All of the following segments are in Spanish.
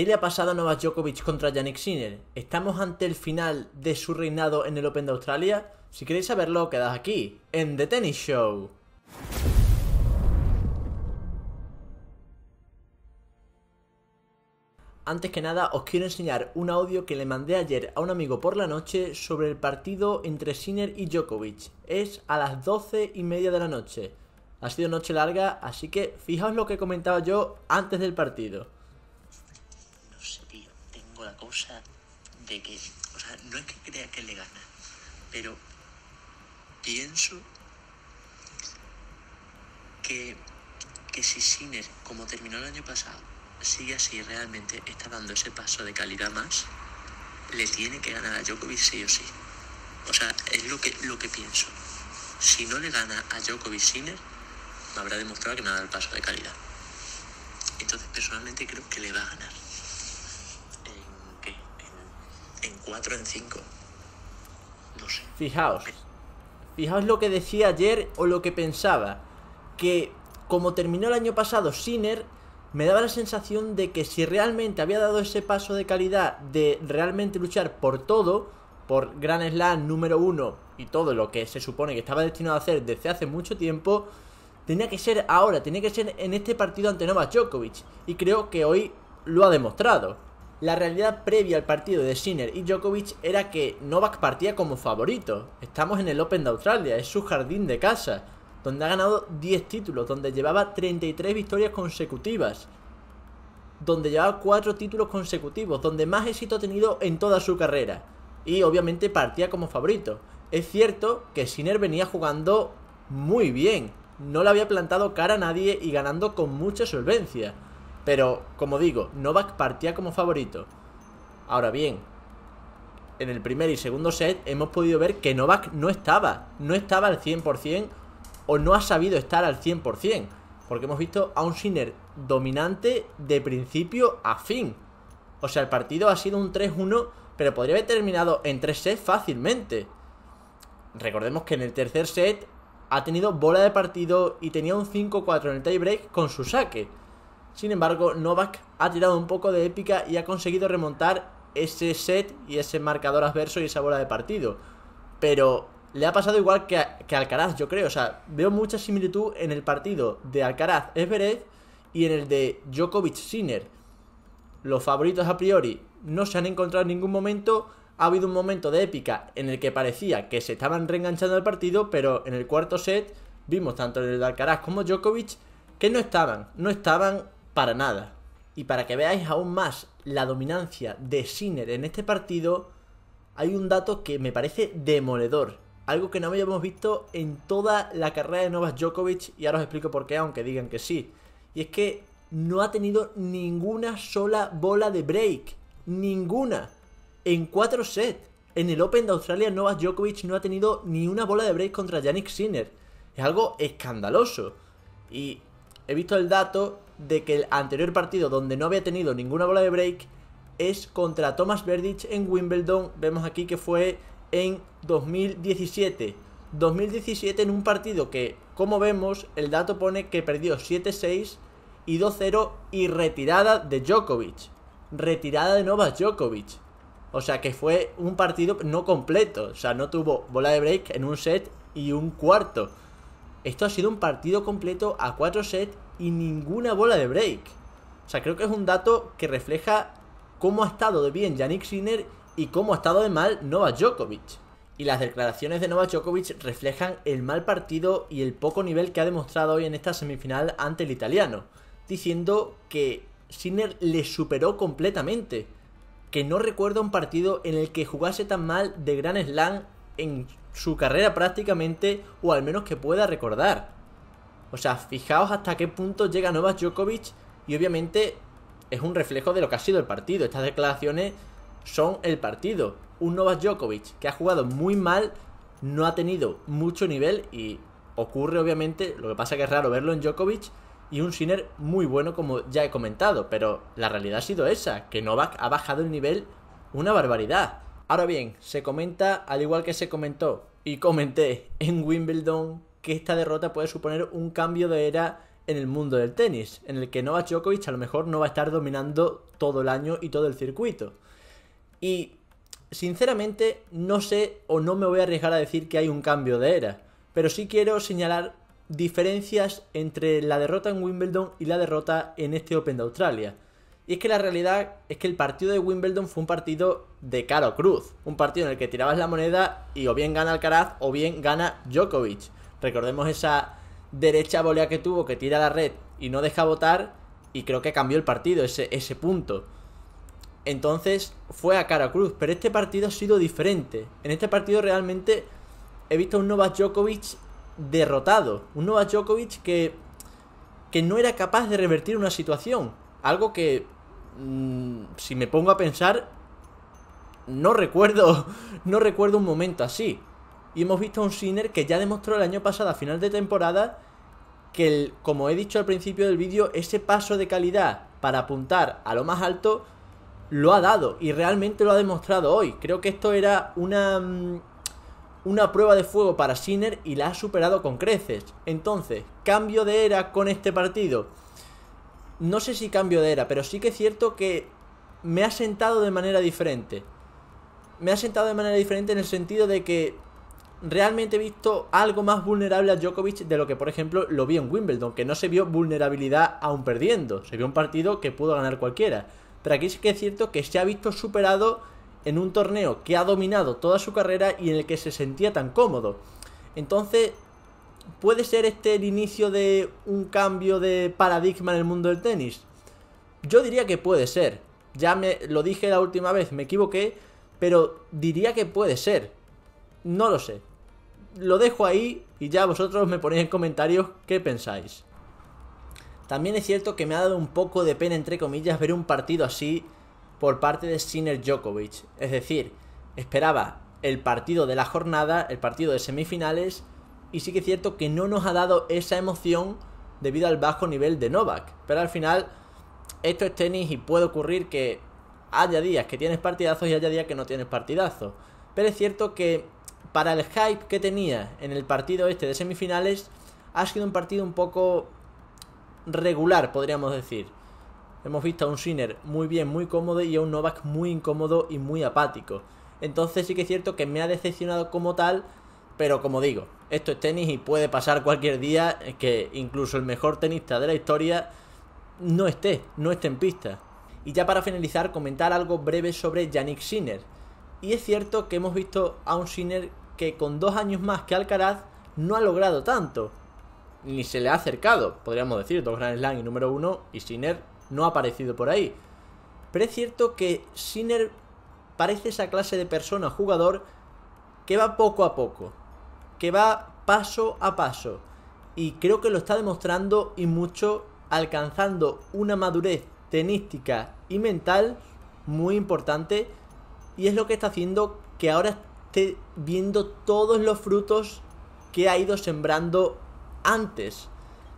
¿Qué le ha pasado a Novak Djokovic contra Yannick Sinner? ¿Estamos ante el final de su reinado en el Open de Australia? Si queréis saberlo, quedad aquí, en The Tennis Show. Antes que nada, os quiero enseñar un audio que le mandé ayer a un amigo por la noche sobre el partido entre Sinner y Djokovic. Es a las 12 y media de la noche. Ha sido noche larga, así que fijaos lo que comentaba yo antes del partido de que, o sea, no es que crea que le gana, pero pienso que, que si Sinner, como terminó el año pasado, sigue así realmente está dando ese paso de calidad más, le tiene que ganar a Djokovic sí o sí. O sea, es lo que, lo que pienso. Si no le gana a Djokovic Sinner, me habrá demostrado que no ha dado el paso de calidad. Entonces, personalmente creo que le va a ganar. 4 en 5. No sé. Fijaos. Fijaos lo que decía ayer o lo que pensaba. Que como terminó el año pasado Sinner, me daba la sensación de que si realmente había dado ese paso de calidad de realmente luchar por todo, por Gran Slam número uno y todo lo que se supone que estaba destinado a hacer desde hace mucho tiempo, tenía que ser ahora, tenía que ser en este partido ante Novak Djokovic. Y creo que hoy lo ha demostrado. La realidad previa al partido de Sinner y Djokovic era que Novak partía como favorito. Estamos en el Open de Australia, es su jardín de casa, donde ha ganado 10 títulos, donde llevaba 33 victorias consecutivas, donde llevaba 4 títulos consecutivos, donde más éxito ha tenido en toda su carrera. Y obviamente partía como favorito. Es cierto que Sinner venía jugando muy bien, no le había plantado cara a nadie y ganando con mucha solvencia pero, como digo, Novak partía como favorito. Ahora bien, en el primer y segundo set hemos podido ver que Novak no estaba, no estaba al 100% o no ha sabido estar al 100%, porque hemos visto a un Sinner dominante de principio a fin. O sea, el partido ha sido un 3-1, pero podría haber terminado en 3 sets fácilmente. Recordemos que en el tercer set ha tenido bola de partido y tenía un 5-4 en el tiebreak con su saque. Sin embargo, Novak ha tirado un poco de épica y ha conseguido remontar ese set y ese marcador adverso y esa bola de partido. Pero le ha pasado igual que, Alcaraz, yo creo. O sea, veo mucha similitud en el partido de Alcaraz Everett y en el de Djokovic Sinner. Los favoritos a priori no se han encontrado en ningún momento. Ha habido un momento de épica en el que parecía que se estaban reenganchando al partido, pero en el cuarto set vimos tanto en el de Alcaraz como Djokovic que no estaban, no estaban para nada. Y para que veáis aún más la dominancia de Sinner en este partido, hay un dato que me parece demoledor. Algo que no habíamos visto en toda la carrera de Novak Djokovic, y ahora os explico por qué, aunque digan que sí. Y es que no ha tenido ninguna sola bola de break. Ninguna. En cuatro sets. En el Open de Australia, Novak Djokovic no ha tenido ni una bola de break contra Yannick Sinner. Es algo escandaloso. Y he visto el dato de que el anterior partido donde no había tenido ninguna bola de break es contra Thomas Verdich en Wimbledon. Vemos aquí que fue en 2017. 2017 en un partido que, como vemos, el dato pone que perdió 7-6 y 2-0 y retirada de Djokovic. Retirada de Novak Djokovic. O sea que fue un partido no completo. O sea, no tuvo bola de break en un set y un cuarto. Esto ha sido un partido completo a 4 sets y ninguna bola de break. O sea, creo que es un dato que refleja cómo ha estado de bien Yannick Sinner y cómo ha estado de mal Novak Djokovic. Y las declaraciones de Novak Djokovic reflejan el mal partido y el poco nivel que ha demostrado hoy en esta semifinal ante el italiano, diciendo que Sinner le superó completamente, que no recuerda un partido en el que jugase tan mal de Gran Slam en su carrera prácticamente, o al menos que pueda recordar. O sea, fijaos hasta qué punto llega Novak Djokovic y obviamente es un reflejo de lo que ha sido el partido. Estas declaraciones son el partido. Un Novak Djokovic que ha jugado muy mal, no ha tenido mucho nivel y ocurre obviamente, lo que pasa que es raro verlo en Djokovic y un Sinner muy bueno como ya he comentado, pero la realidad ha sido esa, que Novak ha bajado el nivel una barbaridad. Ahora bien, se comenta al igual que se comentó y comenté en Wimbledon que esta derrota puede suponer un cambio de era en el mundo del tenis, en el que Novak Djokovic a lo mejor no va a estar dominando todo el año y todo el circuito. Y sinceramente no sé o no me voy a arriesgar a decir que hay un cambio de era, pero sí quiero señalar diferencias entre la derrota en Wimbledon y la derrota en este Open de Australia. Y es que la realidad es que el partido de Wimbledon fue un partido de caro cruz, un partido en el que tirabas la moneda y o bien gana Alcaraz o bien gana Djokovic. Recordemos esa derecha volea que tuvo que tira la red y no deja votar y creo que cambió el partido ese, ese punto. Entonces fue a cara cruz, pero este partido ha sido diferente. En este partido realmente he visto a un Novak Djokovic derrotado, un Novak Djokovic que, que no era capaz de revertir una situación, algo que mm, si me pongo a pensar no recuerdo no recuerdo un momento así. Y hemos visto a un Sinner que ya demostró el año pasado, a final de temporada, que, como he dicho al principio del vídeo, ese paso de calidad para apuntar a lo más alto lo ha dado y realmente lo ha demostrado hoy. Creo que esto era una, mm, una prueba de fuego para Sinner y la ha superado con creces. Entonces, cambio de era con este partido. No sé si cambio de era, pero sí que es cierto que me ha sentado de manera diferente. Me ha sentado de manera diferente en el sentido de que realmente he visto algo más vulnerable a Djokovic de lo que, por ejemplo, lo vi en Wimbledon, que no se vio vulnerabilidad aún perdiendo. Se vio un partido que pudo ganar cualquiera. Pero aquí sí que es cierto que se ha visto superado en un torneo que ha dominado toda su carrera y en el que se sentía tan cómodo. Entonces, ¿puede ser este el inicio de un cambio de paradigma en el mundo del tenis? Yo diría que puede ser. Ya me lo dije la última vez, me equivoqué, pero diría que puede ser. No lo sé lo dejo ahí y ya vosotros me ponéis en comentarios qué pensáis. También es cierto que me ha dado un poco de pena, entre comillas, ver un partido así por parte de Sinner Djokovic. Es decir, esperaba el partido de la jornada, el partido de semifinales, y sí que es cierto que no nos ha dado esa emoción debido al bajo nivel de Novak. Pero al final, esto es tenis y puede ocurrir que haya días que tienes partidazos y haya días que no tienes partidazos. Pero es cierto que para el hype que tenía en el partido este de semifinales, ha sido un partido un poco regular, podríamos decir. Hemos visto a un Sinner muy bien, muy cómodo y a un Novak muy incómodo y muy apático. Entonces sí que es cierto que me ha decepcionado como tal, pero como digo, esto es tenis y puede pasar cualquier día eh, que incluso el mejor tenista de la historia no esté, no esté en pista. Y ya para finalizar, comentar algo breve sobre Yannick Sinner. Y es cierto que hemos visto a un Sinner que con dos años más que Alcaraz no ha logrado tanto. Ni se le ha acercado, podríamos decir, dos Grand Slam y número uno, y Sinner no ha aparecido por ahí. Pero es cierto que Sinner parece esa clase de persona, jugador, que va poco a poco, que va paso a paso. Y creo que lo está demostrando y mucho, alcanzando una madurez tenística y mental muy importante. Y es lo que está haciendo que ahora viendo todos los frutos que ha ido sembrando antes,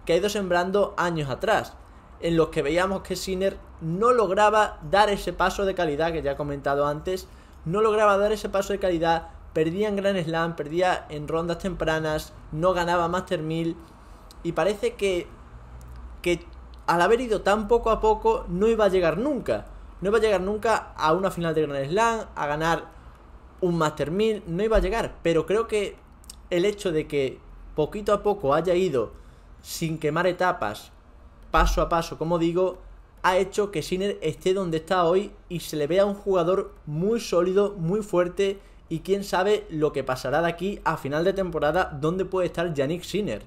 que ha ido sembrando años atrás, en los que veíamos que Sinner no lograba dar ese paso de calidad que ya he comentado antes, no lograba dar ese paso de calidad, perdía en Grand Slam, perdía en rondas tempranas, no ganaba Master 1000 y parece que, que al haber ido tan poco a poco no iba a llegar nunca, no iba a llegar nunca a una final de Grand Slam, a ganar un Master no iba a llegar, pero creo que el hecho de que poquito a poco haya ido sin quemar etapas, paso a paso, como digo, ha hecho que Sinner esté donde está hoy y se le vea un jugador muy sólido, muy fuerte y quién sabe lo que pasará de aquí a final de temporada donde puede estar Yannick Sinner.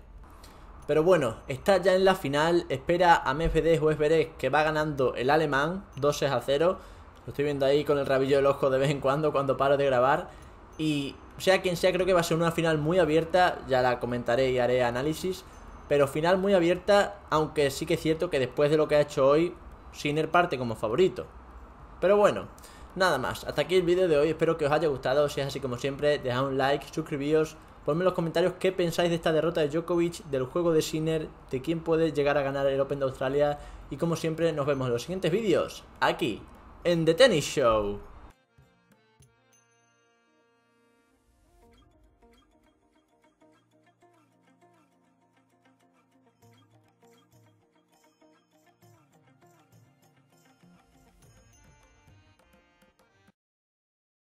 Pero bueno, está ya en la final, espera a Medvedev o que va ganando el alemán 2 a 0 lo estoy viendo ahí con el rabillo del ojo de vez en cuando cuando paro de grabar. Y sea quien sea, creo que va a ser una final muy abierta. Ya la comentaré y haré análisis. Pero final muy abierta, aunque sí que es cierto que después de lo que ha hecho hoy, Sinner parte como favorito. Pero bueno, nada más. Hasta aquí el vídeo de hoy. Espero que os haya gustado. Si es así como siempre, dejad un like, suscribíos. Ponme en los comentarios qué pensáis de esta derrota de Djokovic, del juego de Sinner, de quién puede llegar a ganar el Open de Australia. Y como siempre, nos vemos en los siguientes vídeos, aquí, in the tennis show.